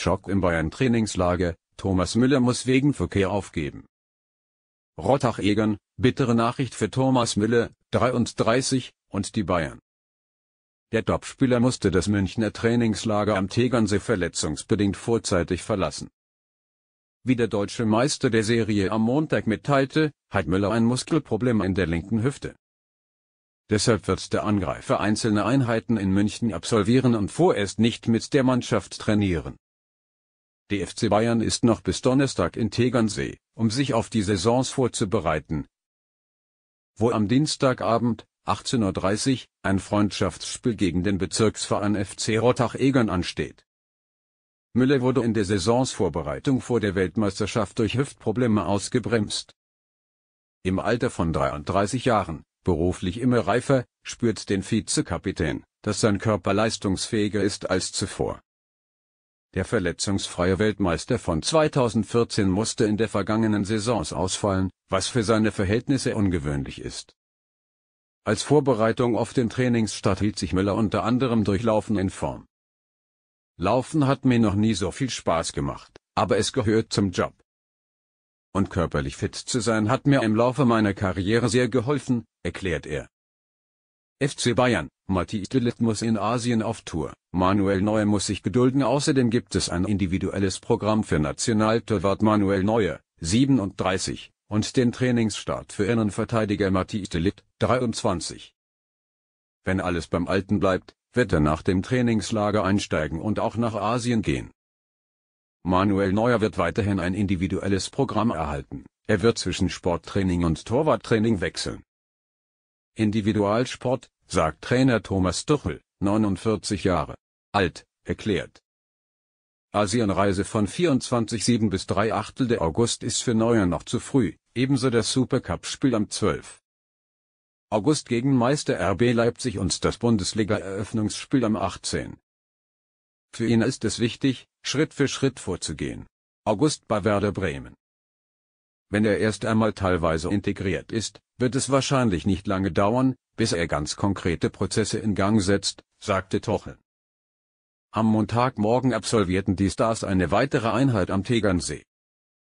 Schock im Bayern-Trainingslager, Thomas Müller muss wegen Verkehr aufgeben. Rottach-Egern, bittere Nachricht für Thomas Müller, 33, und die Bayern. Der Topspieler musste das Münchner Trainingslager am Tegernsee verletzungsbedingt vorzeitig verlassen. Wie der deutsche Meister der Serie am Montag mitteilte, hat Müller ein Muskelproblem in der linken Hüfte. Deshalb wird der Angreifer einzelne Einheiten in München absolvieren und vorerst nicht mit der Mannschaft trainieren. Die FC Bayern ist noch bis Donnerstag in Tegernsee, um sich auf die Saisons vorzubereiten. Wo am Dienstagabend, 18.30 Uhr, ein Freundschaftsspiel gegen den Bezirksverein FC Rottach-Egern ansteht. Müller wurde in der Saisonsvorbereitung vor der Weltmeisterschaft durch Hüftprobleme ausgebremst. Im Alter von 33 Jahren, beruflich immer reifer, spürt den Vizekapitän, dass sein Körper leistungsfähiger ist als zuvor. Der verletzungsfreie Weltmeister von 2014 musste in der vergangenen Saison ausfallen, was für seine Verhältnisse ungewöhnlich ist. Als Vorbereitung auf den Trainingsstart hielt sich Müller unter anderem durch Laufen in Form. Laufen hat mir noch nie so viel Spaß gemacht, aber es gehört zum Job. Und körperlich fit zu sein hat mir im Laufe meiner Karriere sehr geholfen, erklärt er. FC Bayern, Matthias Dillett muss in Asien auf Tour, Manuel Neuer muss sich gedulden außerdem gibt es ein individuelles Programm für Nationaltorwart Manuel Neuer, 37, und den Trainingsstart für Innenverteidiger Matthias Dillett, 23. Wenn alles beim Alten bleibt, wird er nach dem Trainingslager einsteigen und auch nach Asien gehen. Manuel Neuer wird weiterhin ein individuelles Programm erhalten, er wird zwischen Sporttraining und Torwarttraining wechseln. Individualsport, sagt Trainer Thomas Tuchel, 49 Jahre alt, erklärt. Asienreise von 24.7 bis 3 Achtel der August ist für Neuer noch zu früh, ebenso das Supercup-Spiel am 12. August gegen Meister RB Leipzig und das Bundesliga-Eröffnungsspiel am 18. Für ihn ist es wichtig, Schritt für Schritt vorzugehen. August bei Werder Bremen. Wenn er erst einmal teilweise integriert ist, wird es wahrscheinlich nicht lange dauern, bis er ganz konkrete Prozesse in Gang setzt, sagte Toche. Am Montagmorgen absolvierten die Stars eine weitere Einheit am Tegernsee.